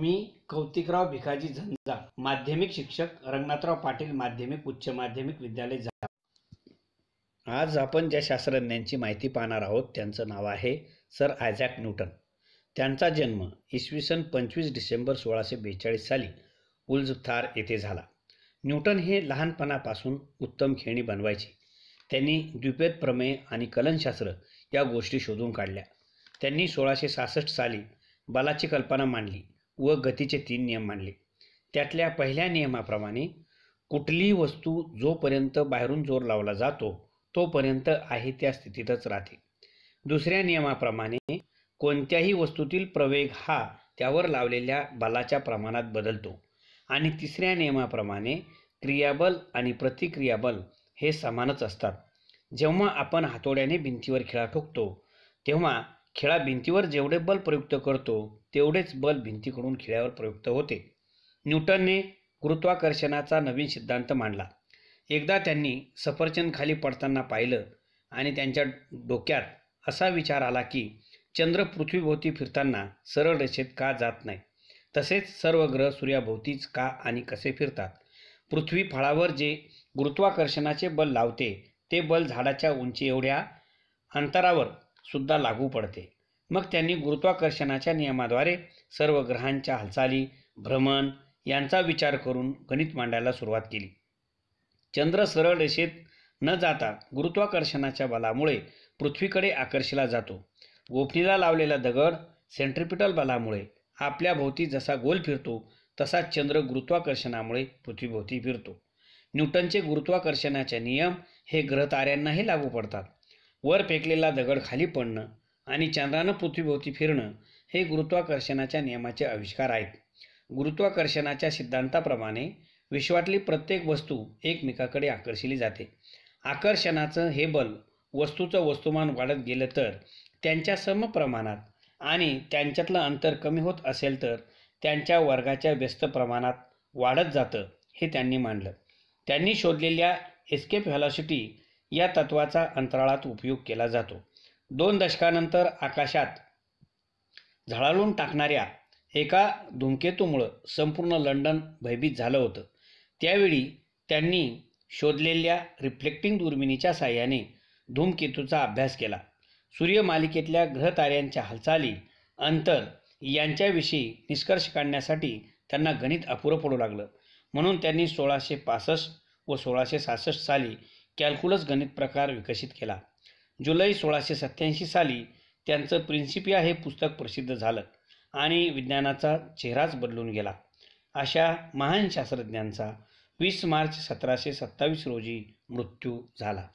मी कौतिकराव भिकाजी झंझा माध्यमिक शिक्षक रंगनाथराव पाटील माध्यमिक उच्च माध्यमिक विद्यालय आज आपण ज्या शास्त्रज्ञांची माहिती पाहणार आहोत त्यांचं नाव आहे सर आयझॅक न्यूटन त्यांचा जन्म इसवी सन पंचवीस डिसेंबर सोळाशे बेचाळीस साली उल्झथार येथे झाला न्यूटन हे लहानपणापासून उत्तम खेळणी बनवायचे त्यांनी द्विपेद प्रमेय आणि कलनशास्त्र या गोष्टी शोधून काढल्या त्यांनी सोळाशे सासष्ट साली बलाची कल्पना मांडली व गतीचे तीन नियम मांडले त्यातल्या पहिल्या नियमाप्रमाणे कुठलीही वस्तू जोपर्यंत बाहेरून जोर लावला जातो तोपर्यंत आहे त्या स्थितीतच राहते दुसऱ्या नियमाप्रमाणे कोणत्याही वस्तूतील प्रवेग हा त्यावर लावलेल्या बलाच्या प्रमाणात बदलतो आणि तिसऱ्या नियमाप्रमाणे क्रियाबल आणि प्रतिक्रियाबल हे समानच असतात जेव्हा आपण हातोड्याने भिंतीवर खिळा ठोकतो तेव्हा खेळा भिंतीवर जेवढे बल प्रयुक्त करतो तेवढेच बल भिंतीकडून खेळावर प्रयुक्त होते न्यूटनने गुरुत्वाकर्षणाचा नवीन सिद्धांत मांडला एकदा त्यांनी सफरचंद खाली पडताना पाहिलं आणि त्यांच्या डोक्यात असा विचार आला की चंद्र पृथ्वीभोवती फिरताना सरळ रेषेत का जात नाही तसेच सर्व ग्रह सूर्याभोवतीच का आणि कसे फिरतात पृथ्वी फळावर जे गुरुत्वाकर्षणाचे बल लावते ते बल झाडाच्या उंची एवढ्या अंतरावर सुद्धा लागू पडते मग त्यांनी गुरुत्वाकर्षणाच्या नियमाद्वारे सर्व ग्रहांच्या हालचाली भ्रमण यांचा विचार करून गणित मांडायला सुरुवात केली चंद्र सरळ रेषेत न जाता गुरुत्वाकर्षणाच्या बलामुळे पृथ्वीकडे आकर्षला जातो गोफणीला लावलेला दगड सेंट्रिपिटल बलामुळे आपल्या भोवती जसा गोल फिरतो तसा चंद्र गुरुत्वाकर्षणामुळे पृथ्वीभोवती फिरतो न्यूटनचे गुरुत्वाकर्षणाचे नियम हे ग्रहताऱ्यांनाही लागू पडतात वर फेकलेला दगड खाली पडणं आणि चंद्रानं पृथ्वीभोवती फिरणं हे गुरुत्वाकर्षणाच्या नियमाचे आविष्कार आहेत गुरुत्वाकर्षणाच्या सिद्धांताप्रमाणे विश्वातली प्रत्येक वस्तू एकमेकाकडे आकर्षिली जाते आकर्षणाचं हे बल वस्तूचं वस्तुमान वाढत गेलं तर त्यांच्या समप्रमाणात आणि त्यांच्यातलं अंतर कमी होत असेल तर त्यांच्या वर्गाच्या व्यस्त प्रमाणात वाढत जातं हे त्यांनी मांडलं त्यांनी शोधलेल्या एस्केप व्हॅलॉसिटी या तत्वाचा अंतराळात उपयोग केला जातो दोन दशकानंतर आकाशात झळाळून टाकणाऱ्या एका धूमकेतूमुळं संपूर्ण लंडन भयभीत झालं होतं त्यावेळी त्यांनी शोधलेल्या रिफ्लेक्टिंग दुर्मिणीच्या साह्याने धूमकेतूचा अभ्यास केला सूर्यमालिकेतल्या ग्रहताऱ्यांच्या हालचाली अंतर यांच्याविषयी निष्कर्ष काढण्यासाठी त्यांना गणित अपुरं पडू लागलं म्हणून त्यांनी सोळाशे पासष्ट व सोळाशे सासष्ट साली कॅल्क्युलस गणित प्रकार विकसित केला जुलै सोळाशे सत्त्याऐंशी साली त्यांचं प्रिन्सिपिया हे पुस्तक प्रसिद्ध झालं आणि विज्ञानाचा चेहराच बदलून गेला अशा महान शास्त्रज्ञांचा वीस मार्च सतराशे सत्तावीस रोजी मृत्यू झाला